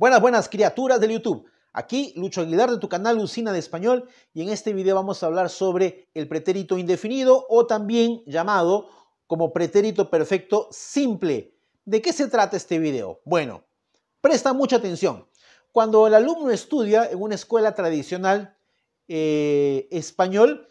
Buenas, buenas criaturas del YouTube. Aquí Lucho Aguilar de tu canal Lucina de Español y en este video vamos a hablar sobre el pretérito indefinido o también llamado como pretérito perfecto simple. ¿De qué se trata este video? Bueno, presta mucha atención. Cuando el alumno estudia en una escuela tradicional eh, español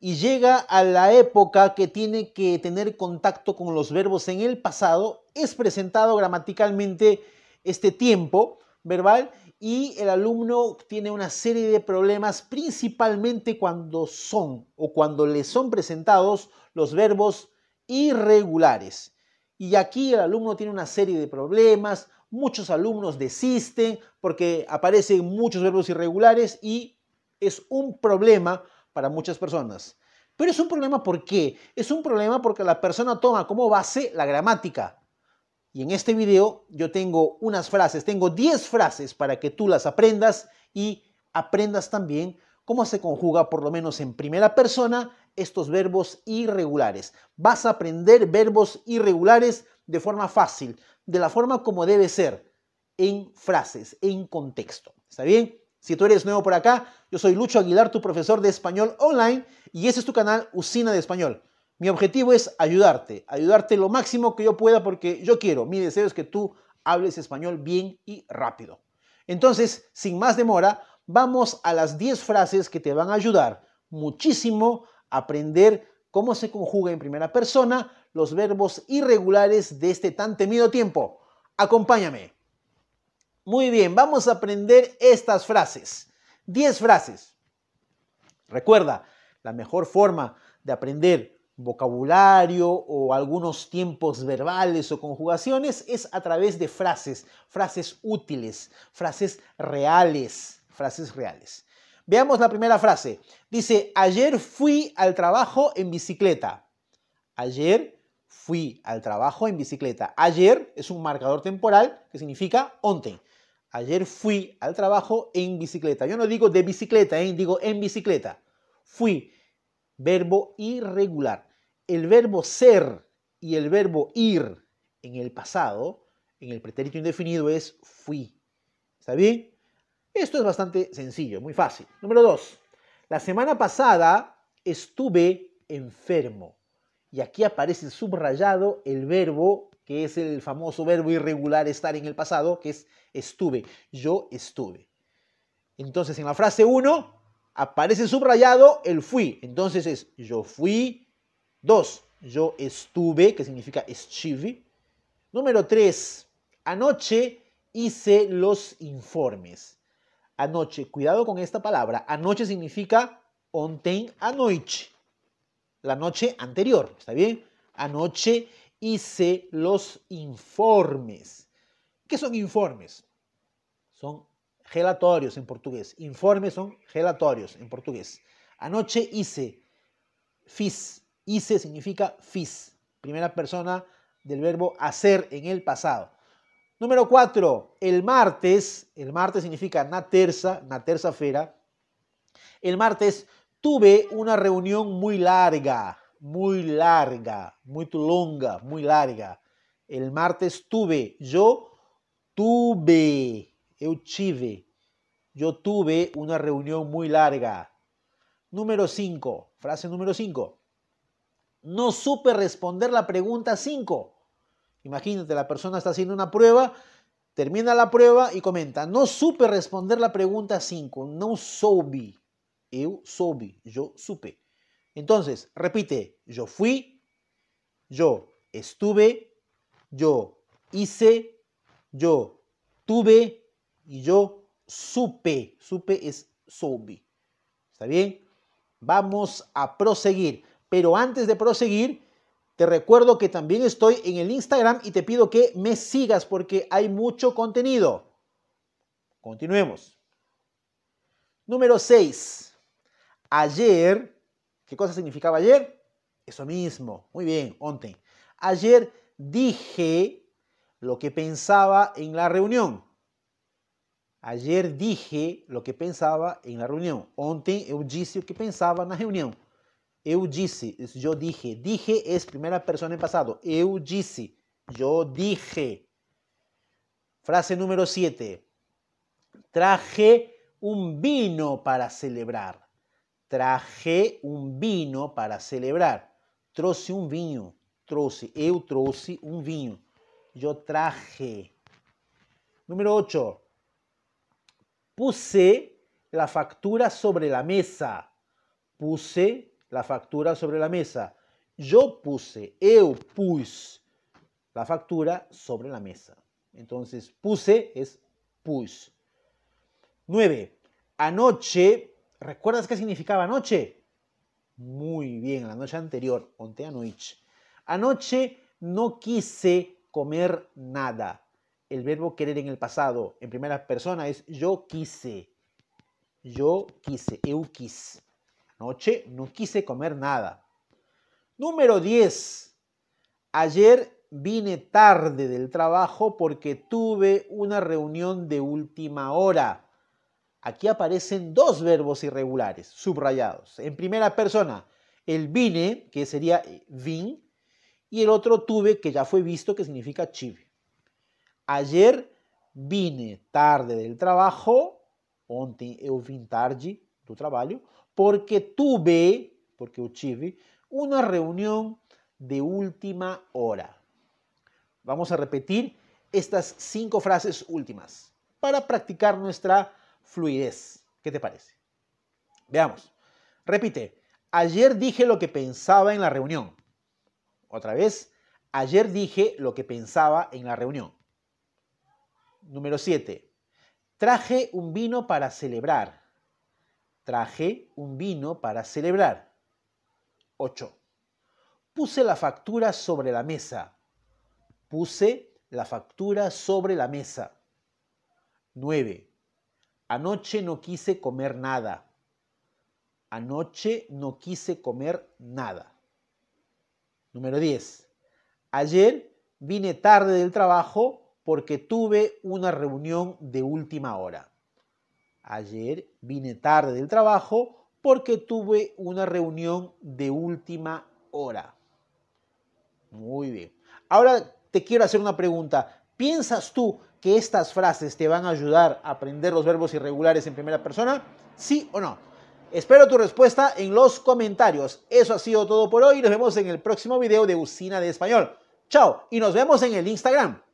y llega a la época que tiene que tener contacto con los verbos en el pasado, es presentado gramaticalmente este tiempo verbal y el alumno tiene una serie de problemas principalmente cuando son o cuando le son presentados los verbos irregulares. Y aquí el alumno tiene una serie de problemas, muchos alumnos desisten porque aparecen muchos verbos irregulares y es un problema para muchas personas. Pero es un problema ¿por qué? Es un problema porque la persona toma como base la gramática y en este video yo tengo unas frases, tengo 10 frases para que tú las aprendas y aprendas también cómo se conjuga, por lo menos en primera persona, estos verbos irregulares. Vas a aprender verbos irregulares de forma fácil, de la forma como debe ser, en frases, en contexto. ¿Está bien? Si tú eres nuevo por acá, yo soy Lucho Aguilar, tu profesor de español online, y ese es tu canal Usina de Español. Mi objetivo es ayudarte, ayudarte lo máximo que yo pueda porque yo quiero, mi deseo es que tú hables español bien y rápido. Entonces, sin más demora, vamos a las 10 frases que te van a ayudar muchísimo a aprender cómo se conjuga en primera persona los verbos irregulares de este tan temido tiempo. Acompáñame. Muy bien, vamos a aprender estas frases. 10 frases. Recuerda, la mejor forma de aprender vocabulario o algunos tiempos verbales o conjugaciones es a través de frases, frases útiles, frases reales, frases reales. Veamos la primera frase. Dice, ayer fui al trabajo en bicicleta. Ayer fui al trabajo en bicicleta. Ayer es un marcador temporal que significa ontem. Ayer fui al trabajo en bicicleta. Yo no digo de bicicleta, ¿eh? digo en bicicleta. Fui verbo irregular el verbo ser y el verbo ir en el pasado, en el pretérito indefinido, es fui. ¿Está bien? Esto es bastante sencillo, muy fácil. Número dos, la semana pasada estuve enfermo. Y aquí aparece subrayado el verbo, que es el famoso verbo irregular estar en el pasado, que es estuve. Yo estuve. Entonces en la frase 1 aparece subrayado el fui. Entonces es yo fui, Dos, yo estuve, que significa estive. Número tres, anoche hice los informes. Anoche, cuidado con esta palabra. Anoche significa ontem anoche. La noche anterior, ¿está bien? Anoche hice los informes. ¿Qué son informes? Son relatorios en portugués. Informes son relatorios en portugués. Anoche hice, fiz, Hice significa fis, primera persona del verbo hacer en el pasado. Número 4, el martes, el martes significa na terza, na terza feira El martes tuve una reunión muy larga, muy larga, muy longa, muy larga. El martes tuve, yo tuve, eu tive, yo tuve una reunión muy larga. Número cinco, frase número 5. No supe responder la pregunta 5. Imagínate, la persona está haciendo una prueba, termina la prueba y comenta, no supe responder la pregunta 5, no soube. Eu soube, yo supe. Entonces, repite, yo fui, yo estuve, yo hice, yo tuve y yo supe. Supe es soube. ¿Está bien? Vamos a proseguir. Pero antes de proseguir, te recuerdo que también estoy en el Instagram y te pido que me sigas porque hay mucho contenido. Continuemos. Número 6. Ayer, ¿qué cosa significaba ayer? Eso mismo. Muy bien, ontem. Ayer dije lo que pensaba en la reunión. Ayer dije lo que pensaba en la reunión. Ontem eu disse o que la na Eu disse, yo dije. Dije es primera persona en pasado. Eu disse, yo dije. Frase número 7. Traje un vino para celebrar. Traje un vino para celebrar. Troce un vino. Trouxe. Eu trouxe un vino. Yo traje. Número 8. Puse la factura sobre la mesa. Puse la factura sobre la mesa. Yo puse, eu pus la factura sobre la mesa. Entonces, puse es puse Nueve. Anoche, ¿recuerdas qué significaba anoche? Muy bien, la noche anterior, onte anoche. Anoche no quise comer nada. El verbo querer en el pasado, en primera persona, es yo quise. Yo quise, eu quis. Noche no quise comer nada. Número 10. Ayer vine tarde del trabajo porque tuve una reunión de última hora. Aquí aparecen dos verbos irregulares subrayados. En primera persona, el vine, que sería eh, vin, y el otro tuve, que ya fue visto, que significa chive. Ayer vine tarde del trabajo, ontem eu eh, vim tarde do trabalho, porque tuve, porque uchivi, una reunión de última hora. Vamos a repetir estas cinco frases últimas para practicar nuestra fluidez. ¿Qué te parece? Veamos. Repite. Ayer dije lo que pensaba en la reunión. Otra vez. Ayer dije lo que pensaba en la reunión. Número 7. Traje un vino para celebrar. Traje un vino para celebrar. 8. Puse la factura sobre la mesa. Puse la factura sobre la mesa. 9. Anoche no quise comer nada. Anoche no quise comer nada. Número 10. Ayer vine tarde del trabajo porque tuve una reunión de última hora. Ayer vine tarde del trabajo porque tuve una reunión de última hora. Muy bien. Ahora te quiero hacer una pregunta. ¿Piensas tú que estas frases te van a ayudar a aprender los verbos irregulares en primera persona? ¿Sí o no? Espero tu respuesta en los comentarios. Eso ha sido todo por hoy. Nos vemos en el próximo video de Usina de Español. Chao y nos vemos en el Instagram.